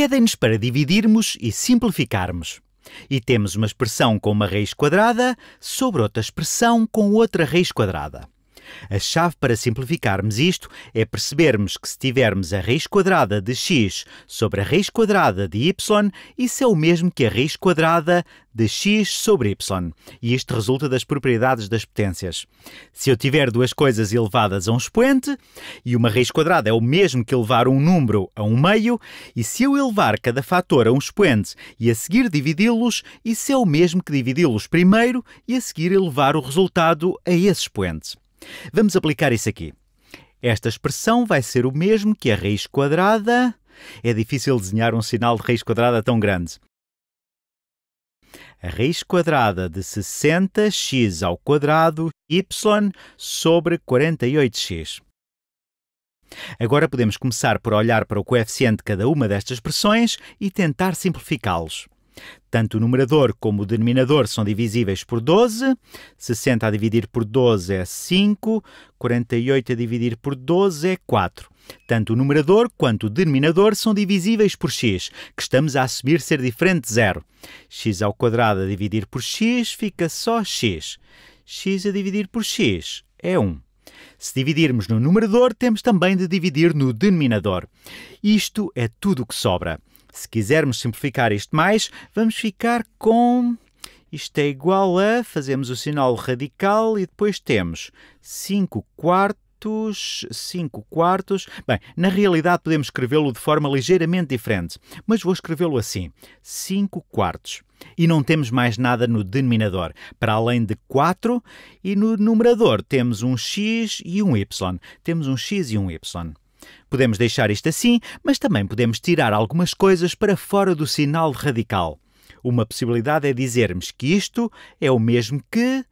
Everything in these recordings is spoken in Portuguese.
pedem-nos para dividirmos e simplificarmos. E temos uma expressão com uma raiz quadrada sobre outra expressão com outra raiz quadrada. A chave para simplificarmos isto é percebermos que se tivermos a raiz quadrada de x sobre a raiz quadrada de y, isso é o mesmo que a raiz quadrada de x sobre y, e isto resulta das propriedades das potências. Se eu tiver duas coisas elevadas a um expoente, e uma raiz quadrada é o mesmo que elevar um número a um meio, e se eu elevar cada fator a um expoente e a seguir dividi-los, isso é o mesmo que dividi-los primeiro e a seguir elevar o resultado a esse expoente. Vamos aplicar isso aqui. Esta expressão vai ser o mesmo que a raiz quadrada. É difícil desenhar um sinal de raiz quadrada tão grande. A raiz quadrada de 60x ao quadrado y sobre 48x. Agora podemos começar por olhar para o coeficiente de cada uma destas expressões e tentar simplificá-los. Tanto o numerador como o denominador são divisíveis por 12. 60 a dividir por 12 é 5. 48 a dividir por 12 é 4. Tanto o numerador quanto o denominador são divisíveis por x, que estamos a assumir ser diferente de zero. x ao quadrado a dividir por x fica só x. x a dividir por x é 1. Se dividirmos no numerador, temos também de dividir no denominador. Isto é tudo o que sobra. Se quisermos simplificar isto mais, vamos ficar com. Isto é igual a. Fazemos o sinal radical e depois temos 5 quartos 5 quartos. Bem, na realidade podemos escrevê-lo de forma ligeiramente diferente, mas vou escrevê-lo assim: 5 quartos. E não temos mais nada no denominador, para além de 4, e no numerador temos um x e um y. Temos um x e um y. Podemos deixar isto assim, mas também podemos tirar algumas coisas para fora do sinal radical. Uma possibilidade é dizermos que isto é o mesmo que.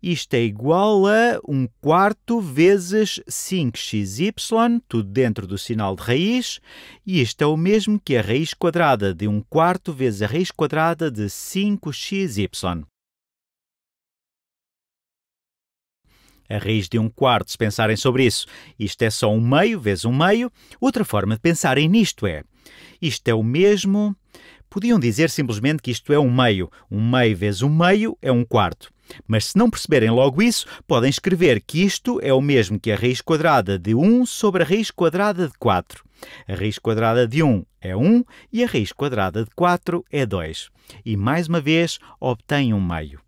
Isto é igual a 1 um quarto vezes 5xy, tudo dentro do sinal de raiz, e isto é o mesmo que a raiz quadrada de 1 um quarto vezes a raiz quadrada de 5xy. a raiz de um quarto, se pensarem sobre isso. Isto é só um meio vezes um meio. Outra forma de pensarem nisto é: isto é o mesmo. Podiam dizer simplesmente que isto é um meio. Um meio vezes um meio é um quarto. Mas se não perceberem logo isso, podem escrever que isto é o mesmo que a raiz quadrada de 1 sobre a raiz quadrada de 4. A raiz quadrada de 1 é 1 e a raiz quadrada de 4 é 2. E mais uma vez obtém um meio.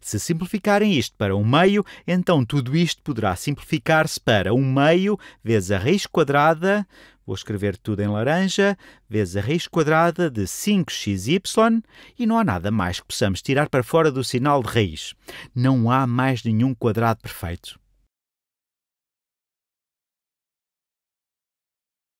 Se simplificarem isto para um meio, então tudo isto poderá simplificar-se para um meio vezes a raiz quadrada, vou escrever tudo em laranja, vezes a raiz quadrada de 5xy, e não há nada mais que possamos tirar para fora do sinal de raiz. Não há mais nenhum quadrado perfeito.